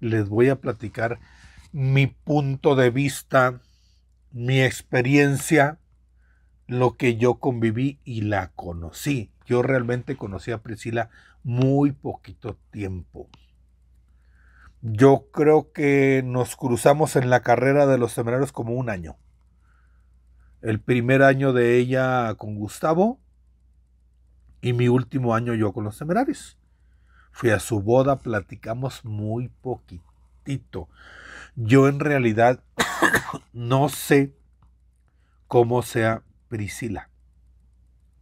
les voy a platicar mi punto de vista, mi experiencia, lo que yo conviví y la conocí. Yo realmente conocí a Priscila muy poquito tiempo. Yo creo que nos cruzamos en la carrera de los temerarios como un año. El primer año de ella con Gustavo y mi último año yo con los temerarios. Fui a su boda, platicamos muy poquitito. Yo en realidad no sé cómo sea Priscila,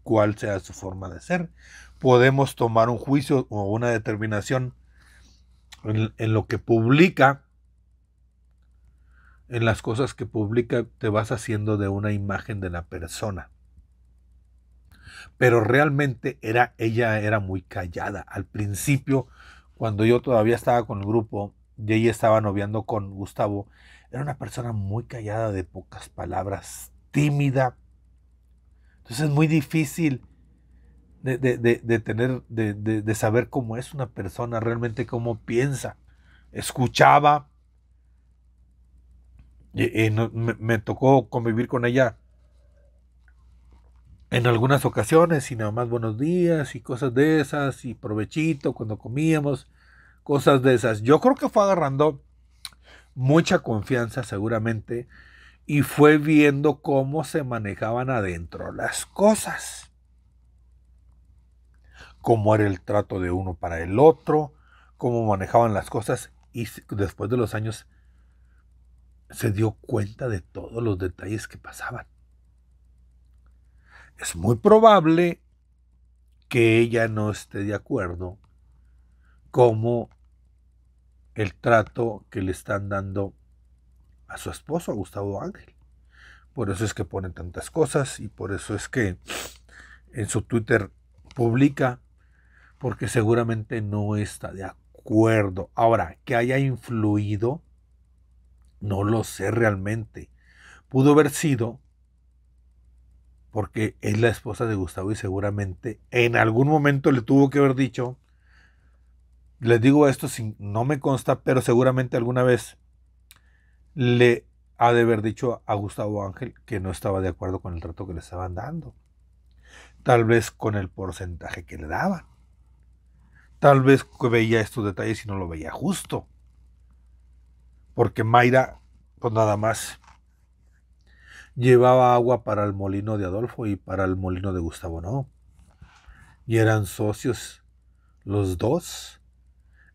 cuál sea su forma de ser. Podemos tomar un juicio o una determinación en, en lo que publica, en las cosas que publica, te vas haciendo de una imagen de la persona pero realmente era, ella era muy callada. Al principio, cuando yo todavía estaba con el grupo y ella estaba noviando con Gustavo, era una persona muy callada, de pocas palabras, tímida. Entonces es muy difícil de, tener, de saber cómo es una persona, realmente cómo piensa. Escuchaba, y, me, tocó convivir con ella en algunas ocasiones y nada más buenos días y cosas de esas y provechito cuando comíamos, cosas de esas. Yo creo que fue agarrando mucha confianza seguramente y fue viendo cómo se manejaban adentro las cosas, cómo era el trato de uno para el otro, cómo manejaban las cosas y después de los años se dio cuenta de todos los detalles que pasaban es muy probable que ella no esté de acuerdo como el trato que le están dando a su esposo, a Gustavo Ángel. Por eso es que pone tantas cosas y por eso es que en su Twitter publica, porque seguramente no está de acuerdo. Ahora, que haya influido, no lo sé realmente. Pudo haber sido porque es la esposa de Gustavo y seguramente en algún momento le tuvo que haber dicho, les digo esto, sin, no me consta, pero seguramente alguna vez le ha de haber dicho a Gustavo Ángel que no estaba de acuerdo con el trato que le estaban dando. Tal vez con el porcentaje que le daban. Tal vez que veía estos detalles y no lo veía justo. Porque Mayra, pues nada más llevaba agua para el molino de Adolfo y para el molino de Gustavo No. Y eran socios los dos.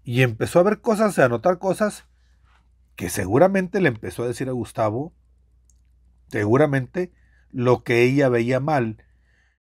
Y empezó a ver cosas, a anotar cosas que seguramente le empezó a decir a Gustavo, seguramente lo que ella veía mal